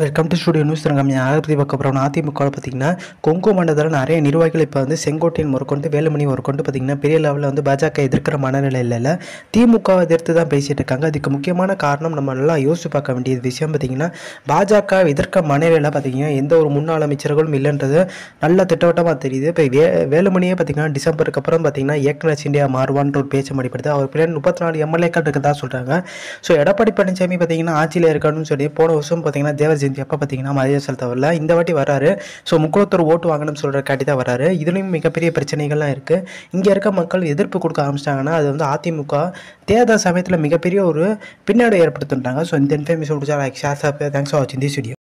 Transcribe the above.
welcome to studio news ரங்கம் ஆயிரத்தி பார்க்க அதிமுகவில் பார்த்தீங்கன்னா கொங்கு மண்டலத்தில் நிறைய நிர்வாகிகள் இப்போ வந்து செங்கோட்டையின் கொண்டு வேலுமணி கொண்டு பார்த்திங்கன்னா பெரிய லெவலில் வந்து பாஜக எதிர்க்கிற மனநிலையில் இல்லை திமுகவை எதிர்த்து தான் பேசிகிட்டு இருக்காங்க அதுக்கு முக்கியமான காரணம் நம்ம நல்லா யோசிச்சு பார்க்க வேண்டிய விஷயம் பார்த்திங்கன்னா பாஜக எதிர்க்க மனநிலையில் பார்த்திங்கன்னா எந்த ஒரு முன்னாள் அமைச்சர்களும் இல்லைன்றது நல்ல திட்டவட்டமாக தெரியுது இப்போ வே வேலுமணியே பார்த்திங்கன்னா டிசம்பருக்கு அப்புறம் பார்த்திங்கன்னா ஏக்கநாச்சி இந்தியா மாறுவான்ற ஒரு பேச்சு மடிப்படுது அவர் பின்னாடி முப்பத்தி நாலு எம்எல்ஏக்கள் இருக்கதான் சொல்கிறாங்க ஸோ எடப்பாடி பழனிசாமி பார்த்திங்கன்னா ஆட்சியில் இருக்கணும்னு சொல்லி போன வருஷம் பார்த்திங்கன்னா தேவர் ஜெயந்தி அப்போ பார்த்தீங்கன்னா மதிய செலுத்தவரில் இந்த வாட்டி வராரு ஸோ முக்குளத்தூர் ஓட்டு வாங்கணும்னு சொல்கிற காட்டி தான் வராரு இதுலேயும் மிகப்பெரிய பிரச்சனைகள்லாம் இருக்குது இங்கே இருக்க மக்கள் எதிர்ப்பு கொடுக்க ஆரம்பிச்சிட்டாங்கன்னா அது வந்து அதிமுக தேர்தல் சமயத்தில் மிகப்பெரிய ஒரு பின்னாடி ஏற்படுத்துட்டாங்க ஸோ இந்த இன்ஃபர்மேஷன் கொடுத்தா லைக் ஷேர் தேங்க்ஸ் ஃபார் வாட்சிங் தி ஸ்டுடியோ